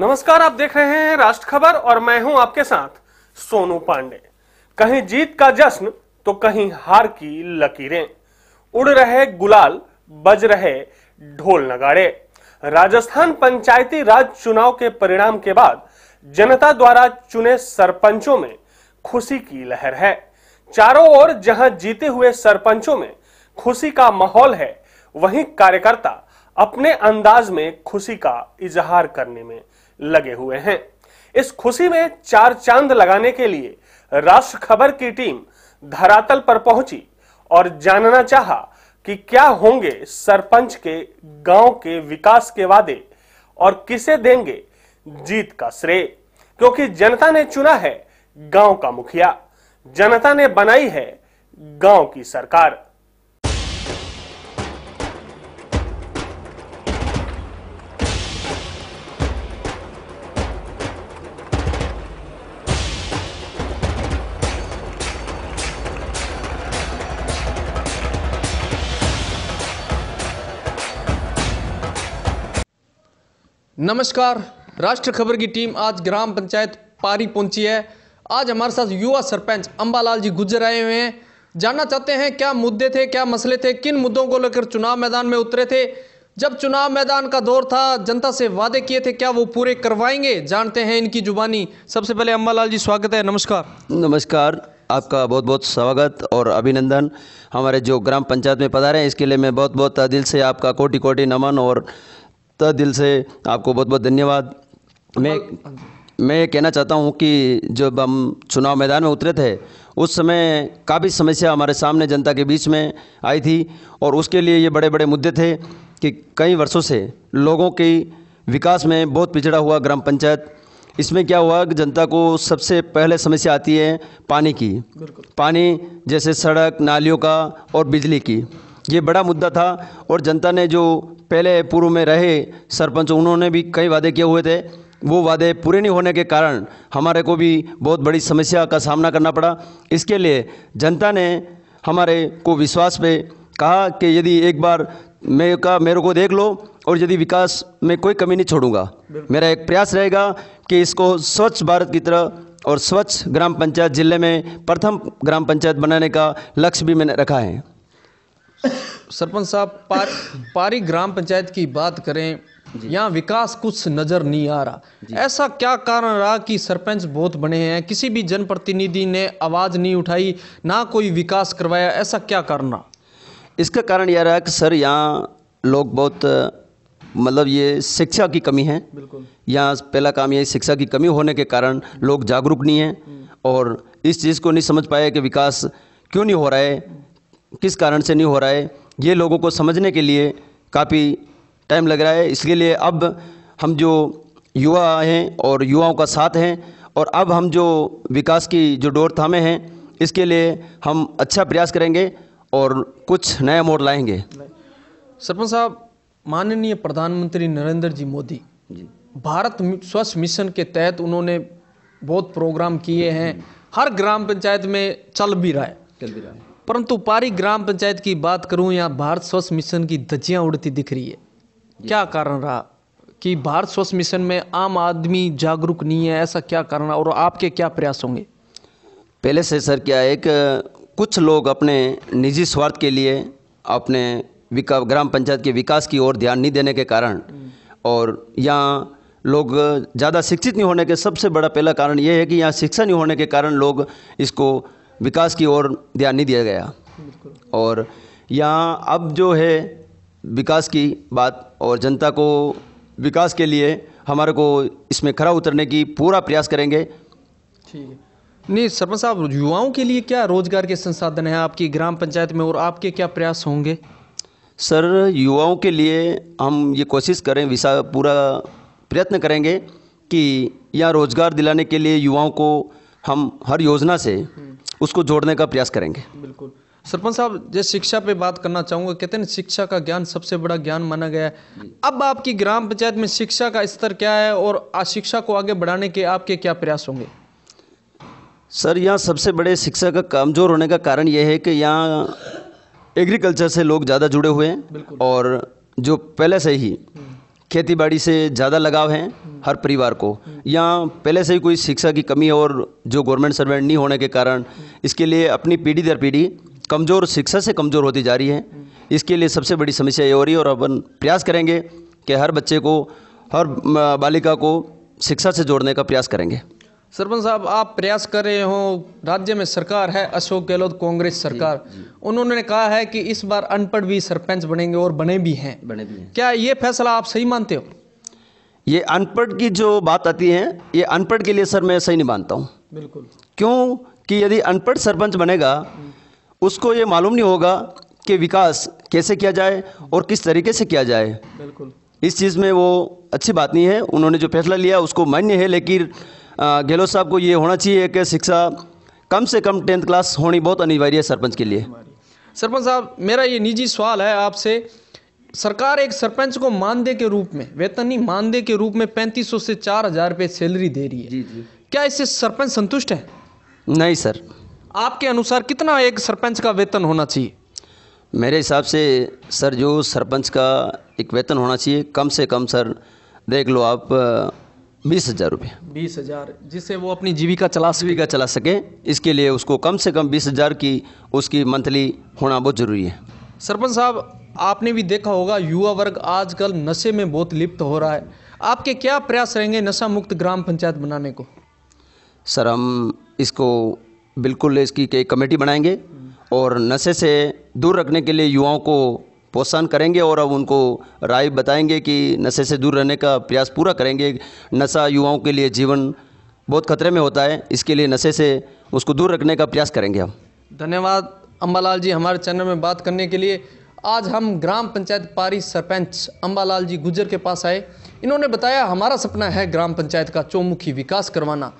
नमस्कार आप देख रहे हैं राष्ट्र खबर और मैं हूं आपके साथ सोनू पांडे कहीं जीत का जश्न तो कहीं हार की लकीरें उड़ रहे गुलाल बज रहे ढोल नगाड़े राजस्थान पंचायती राज चुनाव के परिणाम के बाद जनता द्वारा चुने सरपंचों में खुशी की लहर है चारों ओर जहां जीते हुए सरपंचों में खुशी का माहौल है वहीं कार्यकर्ता अपने अंदाज में खुशी का इजहार करने में लगे हुए हैं इस खुशी में चार चांद लगाने के लिए राष्ट्र खबर की टीम धरातल पर पहुंची और जानना चाहा कि क्या होंगे सरपंच के गांव के विकास के वादे और किसे देंगे जीत का श्रेय क्योंकि जनता ने चुना है गांव का मुखिया जनता ने बनाई है गांव की सरकार नमस्कार राष्ट्र खबर की टीम आज ग्राम पंचायत पारी पहुंची है आज हमारे साथ युवा सरपंच अम्बालाल जी गुजर आए हुए हैं जानना चाहते हैं क्या मुद्दे थे क्या मसले थे किन मुद्दों को लेकर चुनाव मैदान में उतरे थे जब चुनाव मैदान का दौर था जनता से वादे किए थे क्या वो पूरे करवाएंगे जानते हैं इनकी जुबानी सबसे पहले अम्बालाल जी स्वागत है नमस्कार नमस्कार आपका बहुत बहुत स्वागत और अभिनंदन हमारे जो ग्राम पंचायत में पधारे हैं इसके लिए मैं बहुत बहुत दिल से आपका कोटि कोटि नमन और तो दिल से आपको बहुत बहुत धन्यवाद मैं मैं ये कहना चाहता हूँ कि जब हम चुनाव मैदान में उतरे थे उस समय काफ़ी समस्या हमारे सामने जनता के बीच में आई थी और उसके लिए ये बड़े बड़े मुद्दे थे कि कई वर्षों से लोगों की विकास में बहुत पिछड़ा हुआ ग्राम पंचायत इसमें क्या हुआ कि जनता को सबसे पहले समस्या आती है पानी की पानी जैसे सड़क नालियों का और बिजली की ये बड़ा मुद्दा था और जनता ने जो पहले पूर्व में रहे सरपंच उन्होंने भी कई वादे किए हुए थे वो वादे पूरे नहीं होने के कारण हमारे को भी बहुत बड़ी समस्या का सामना करना पड़ा इसके लिए जनता ने हमारे को विश्वास पे कहा कि यदि एक बार मेरे का मेरे को देख लो और यदि विकास में कोई कमी नहीं छोड़ूंगा मेरा एक प्रयास रहेगा कि इसको स्वच्छ भारत की तरह और स्वच्छ ग्राम पंचायत जिले में प्रथम ग्राम पंचायत बनाने का लक्ष्य भी मैंने रखा है सरपंच साहब पार, पारी ग्राम पंचायत की बात करें यहाँ विकास कुछ नज़र नहीं आ रहा ऐसा क्या कारण रहा कि सरपंच बहुत बने हैं किसी भी जनप्रतिनिधि ने आवाज़ नहीं उठाई ना कोई विकास करवाया ऐसा क्या कारण रहा इसका कारण यह रहा कि सर यहाँ लोग बहुत मतलब ये शिक्षा की कमी है बिल्कुल यहाँ पहला काम ये शिक्षा की कमी होने के कारण लोग जागरूक नहीं हैं हम्म। और इस चीज़ को नहीं समझ पाए कि विकास क्यों नहीं हो रहा है किस कारण से नहीं हो रहा है ये लोगों को समझने के लिए काफ़ी टाइम लग रहा है इसके लिए अब हम जो युवा हैं और युवाओं का साथ हैं और अब हम जो विकास की जो डोर थामे हैं इसके लिए हम अच्छा प्रयास करेंगे और कुछ नया मोड़ लाएंगे सरपंच साहब माननीय प्रधानमंत्री नरेंद्र जी मोदी जी भारत स्वच्छ मिशन के तहत उन्होंने बहुत प्रोग्राम किए हैं हर ग्राम पंचायत में चल भी रहा है चल भी रहा है परंतु पारी ग्राम पंचायत की बात करूं या भारत स्वच्छ मिशन की धज्जियां उड़ती दिख रही है क्या कारण रहा कि भारत स्वच्छ मिशन में आम आदमी जागरूक नहीं है ऐसा क्या कारण और आपके क्या प्रयास होंगे पहले से सर क्या है कि कुछ लोग अपने निजी स्वार्थ के लिए अपने विका ग्राम पंचायत के विकास की ओर ध्यान नहीं देने के कारण हम्म। और यहाँ लोग ज़्यादा शिक्षित नहीं होने के सबसे बड़ा पहला कारण ये है कि यहाँ शिक्षा नहीं होने के कारण लोग इसको विकास की ओर ध्यान नहीं दिया गया और यहाँ अब जो है विकास की बात और जनता को विकास के लिए हमारे को इसमें खरा उतरने की पूरा प्रयास करेंगे ठीक है नहीं सरपंच साहब युवाओं के लिए क्या रोजगार के संसाधन हैं आपकी ग्राम पंचायत में और आपके क्या प्रयास होंगे सर युवाओं के लिए हम ये कोशिश करें विशा पूरा प्रयत्न करेंगे कि यहाँ रोजगार दिलाने के लिए युवाओं को हम हर योजना से हम्म। उसको जोड़ने का प्रयास करेंगे बिल्कुल सरपंच साहब जैसे शिक्षा पे बात करना चाहूँगा कहते हैं शिक्षा का ज्ञान सबसे बड़ा ज्ञान माना गया है अब आपकी ग्राम पंचायत में शिक्षा का स्तर क्या है और शिक्षा को आगे बढ़ाने के आपके क्या प्रयास होंगे सर यहाँ सबसे बड़े शिक्षा का कमज़ोर होने का कारण यह है कि यहाँ एग्रीकल्चर से लोग ज़्यादा जुड़े हुए हैं और जो पहले से ही हम्म। खेती बाड़ी से ज़्यादा लगाव है हर परिवार को या पहले से ही कोई शिक्षा की कमी और जो गवर्नमेंट सर्वेंट नहीं होने के कारण इसके लिए अपनी पीढ़ी दर पीढ़ी कमज़ोर शिक्षा से कमज़ोर होती जा रही है इसके लिए सबसे बड़ी समस्या ये हो रही है और अपन प्रयास करेंगे कि हर बच्चे को हर बालिका को शिक्षा से जोड़ने का प्रयास करेंगे सरपंच साहब आप प्रयास कर रहे हो राज्य में सरकार है अशोक गहलोत कांग्रेस सरकार उन्होंने कहा है कि इस बार अनपढ़ भी सरपंच बनेंगे और बने भी हैं बने भी हैं क्या ये फैसला आप सही मानते हो ये अनपढ़ की जो बात आती है ये अनपढ़ के लिए सर मैं सही नहीं मानता हूँ बिल्कुल क्यों कि यदि अनपढ़ सरपंच बनेगा उसको ये मालूम नहीं होगा कि विकास कैसे किया जाए और किस तरीके से किया जाए बिल्कुल इस चीज़ में वो अच्छी बात नहीं है उन्होंने जो फैसला लिया उसको मान्य है लेकिन गहलोत साहब को ये होना चाहिए कि शिक्षा कम से कम टेंथ क्लास होनी बहुत अनिवार्य है सरपंच के लिए सरपंच साहब मेरा ये निजी सवाल है आपसे सरकार एक सरपंच को मानदेय के रूप में वेतन ही मानदेय के रूप में पैंतीस सौ से चार हजार रुपये सैलरी दे रही है जी जी क्या इससे सरपंच संतुष्ट है नहीं सर आपके अनुसार कितना एक सरपंच का वेतन होना चाहिए मेरे हिसाब से सर जो सरपंच का एक वेतन होना चाहिए कम से कम सर देख लो आप बीस हज़ार रुपये बीस हज़ार जिससे वो अपनी जीविका चला जीविका चला सके इसके लिए उसको कम से कम बीस हज़ार की उसकी मंथली होना बहुत ज़रूरी है सरपंच साहब आपने भी देखा होगा युवा वर्ग आजकल नशे में बहुत लिप्त हो रहा है आपके क्या प्रयास रहेंगे नशा मुक्त ग्राम पंचायत बनाने को सर हम इसको बिल्कुल इसकी कई कमेटी बनाएंगे हम्म। और नशे से दूर रखने के लिए युवाओं को प्रोत्साहन करेंगे और अब उनको राय बताएंगे कि नशे से दूर रहने का प्रयास पूरा करेंगे नशा युवाओं के लिए जीवन बहुत खतरे में होता है इसके लिए नशे से उसको दूर रखने का प्रयास करेंगे हम धन्यवाद अम्बालाल जी हमारे चैनल में बात करने के लिए आज हम ग्राम पंचायत पारी सरपंच अम्बालाल जी गुजर के पास आए इन्होंने बताया हमारा सपना है ग्राम पंचायत का चौमुखी विकास करवाना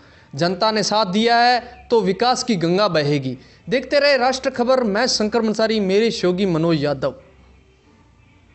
जनता ने साथ दिया है तो विकास की गंगा बहेगी देखते रहे राष्ट्र खबर मैं शंकर मंसारी मेरे शोगी मनोज यादव